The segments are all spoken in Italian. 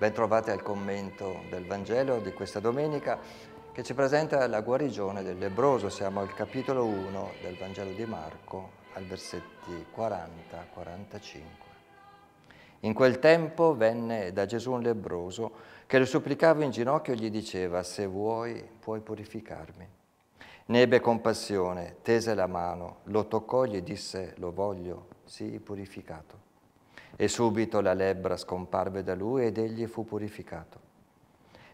Bentrovati al commento del Vangelo di questa domenica che ci presenta la guarigione del lebroso. Siamo al capitolo 1 del Vangelo di Marco, al versetti 40-45. In quel tempo venne da Gesù un lebroso che lo supplicava in ginocchio e gli diceva, se vuoi puoi purificarmi. Ne ebbe compassione, tese la mano, lo toccò e gli disse, lo voglio, sii purificato. E subito la lebbra scomparve da lui ed egli fu purificato.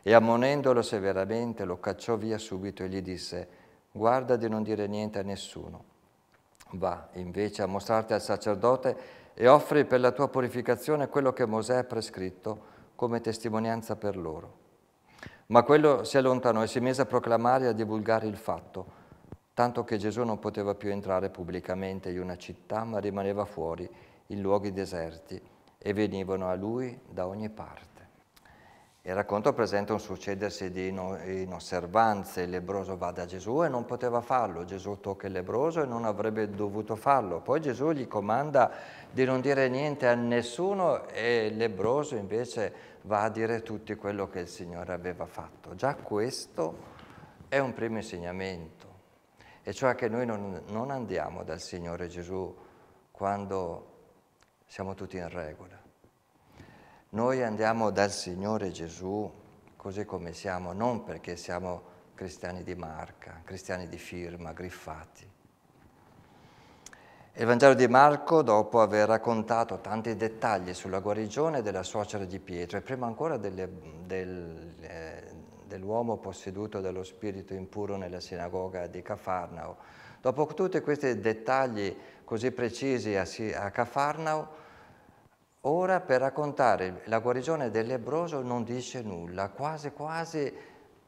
E ammonendolo severamente lo cacciò via subito e gli disse, guarda di non dire niente a nessuno. Va invece a mostrarti al sacerdote e offri per la tua purificazione quello che Mosè ha prescritto come testimonianza per loro. Ma quello si allontanò e si mise a proclamare e a divulgare il fatto, tanto che Gesù non poteva più entrare pubblicamente in una città, ma rimaneva fuori in luoghi deserti e venivano a lui da ogni parte. Il racconto presenta un succedersi di inosservanze. Il lebroso va da Gesù e non poteva farlo. Gesù tocca il lebroso e non avrebbe dovuto farlo. Poi Gesù gli comanda di non dire niente a nessuno e il lebroso invece va a dire tutti quello che il Signore aveva fatto. Già questo è un primo insegnamento, e cioè che noi non, non andiamo dal Signore Gesù quando siamo tutti in regola. Noi andiamo dal Signore Gesù così come siamo, non perché siamo cristiani di marca, cristiani di firma, griffati. Il Vangelo di Marco, dopo aver raccontato tanti dettagli sulla guarigione della suocera di Pietro e prima ancora delle, del, eh, dell'uomo posseduto dallo spirito impuro nella sinagoga di Cafarnao, dopo tutti questi dettagli così precisi a, a Cafarnao, Ora per raccontare la guarigione del lebroso non dice nulla, quasi quasi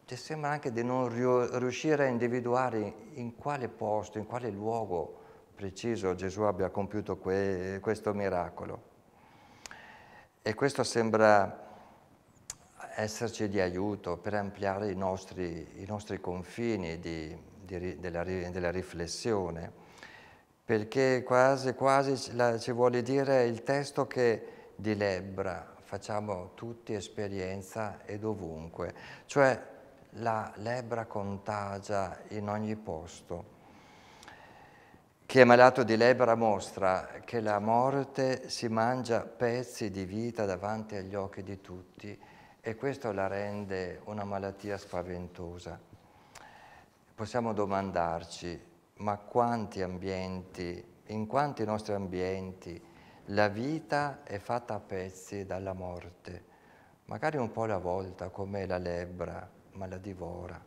ti sembra anche di non riuscire a individuare in quale posto, in quale luogo preciso Gesù abbia compiuto que questo miracolo. E questo sembra esserci di aiuto per ampliare i nostri, i nostri confini di, di, della, della riflessione perché quasi, quasi ci vuole dire il testo che dilebra, facciamo tutti esperienza e dovunque, cioè la lebbra contagia in ogni posto. Chi è malato di lebbra mostra che la morte si mangia pezzi di vita davanti agli occhi di tutti e questo la rende una malattia spaventosa. Possiamo domandarci ma quanti ambienti, in quanti nostri ambienti la vita è fatta a pezzi dalla morte, magari un po' alla volta, come la lebbra, ma la divora.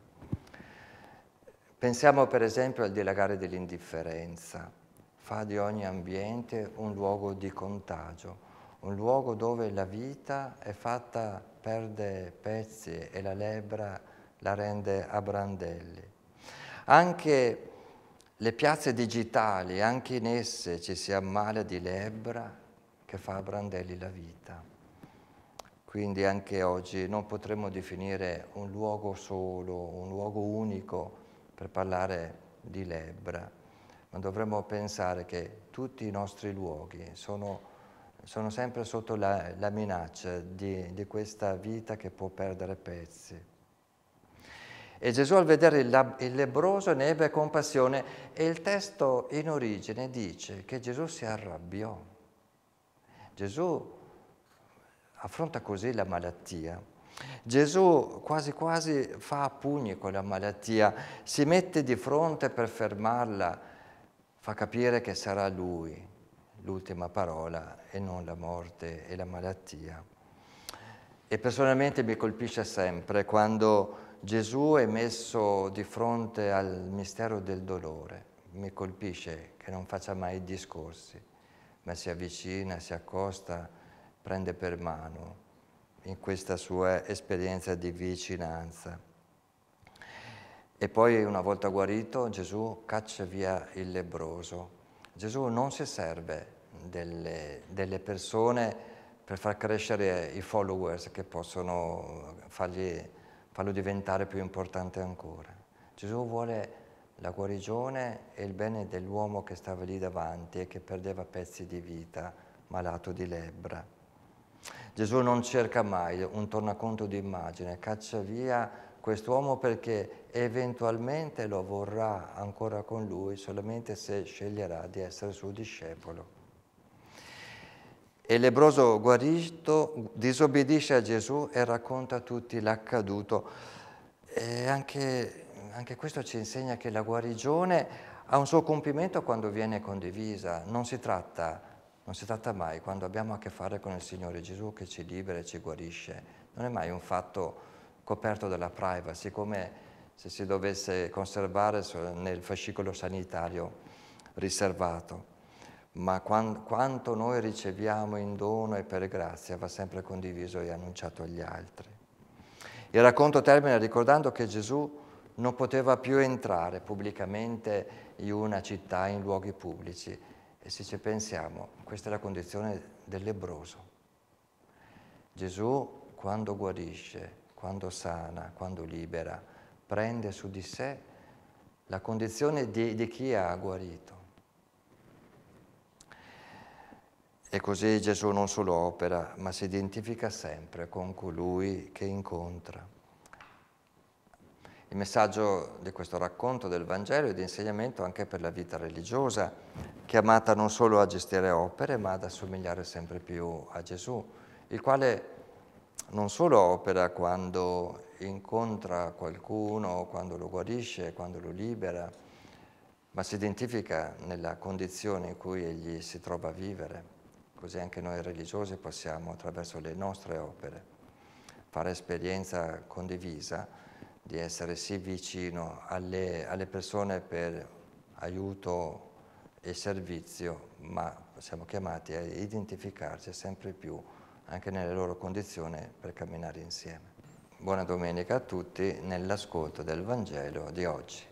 Pensiamo per esempio al dilagare dell'indifferenza, fa di ogni ambiente un luogo di contagio, un luogo dove la vita è fatta, perde pezzi e la lebbra la rende a brandelli. Anche le piazze digitali, anche in esse ci si ammala di lebbra che fa a brandelli la vita. Quindi anche oggi non potremmo definire un luogo solo, un luogo unico per parlare di lebbra, ma dovremmo pensare che tutti i nostri luoghi sono, sono sempre sotto la, la minaccia di, di questa vita che può perdere pezzi. E Gesù al vedere il, il lebroso ne ebbe compassione e il testo in origine dice che Gesù si arrabbiò. Gesù affronta così la malattia. Gesù quasi quasi fa a pugni con la malattia, si mette di fronte per fermarla, fa capire che sarà lui l'ultima parola e non la morte e la malattia. E personalmente mi colpisce sempre quando Gesù è messo di fronte al mistero del dolore. Mi colpisce che non faccia mai discorsi, ma si avvicina, si accosta, prende per mano in questa sua esperienza di vicinanza. E poi una volta guarito Gesù caccia via il lebroso. Gesù non si serve delle, delle persone per far crescere i followers che possono fargli, farlo diventare più importante ancora. Gesù vuole la guarigione e il bene dell'uomo che stava lì davanti e che perdeva pezzi di vita, malato di lebbra. Gesù non cerca mai un tornaconto di immagine, caccia via quest'uomo perché eventualmente lo vorrà ancora con lui solamente se sceglierà di essere suo discepolo. E il lebroso guarito disobbedisce a Gesù e racconta a tutti l'accaduto. Anche, anche questo ci insegna che la guarigione ha un suo compimento quando viene condivisa, non si tratta non si tratta mai, quando abbiamo a che fare con il Signore Gesù che ci libera e ci guarisce, non è mai un fatto coperto dalla privacy, come se si dovesse conservare nel fascicolo sanitario riservato ma quant- quanto noi riceviamo in dono e per grazia va sempre condiviso e annunciato agli altri. Il racconto termina ricordando che Gesù non poteva più entrare pubblicamente in una città, in luoghi pubblici. E se ci pensiamo, questa è la condizione del lebroso. Gesù quando guarisce, quando sana, quando libera, prende su di sé la condizione di, di chi ha guarito E così Gesù non solo opera, ma si identifica sempre con colui che incontra. Il messaggio di questo racconto del Vangelo è di insegnamento anche per la vita religiosa, chiamata non solo a gestire opere, ma ad assomigliare sempre più a Gesù, il quale non solo opera quando incontra qualcuno, quando lo guarisce, quando lo libera, ma si identifica nella condizione in cui egli si trova a vivere così anche noi religiosi possiamo attraverso le nostre opere fare esperienza condivisa di essere sì vicino alle, alle persone per aiuto e servizio, ma siamo chiamati a identificarci sempre più anche nelle loro condizioni per camminare insieme. Buona domenica a tutti nell'ascolto del Vangelo di oggi.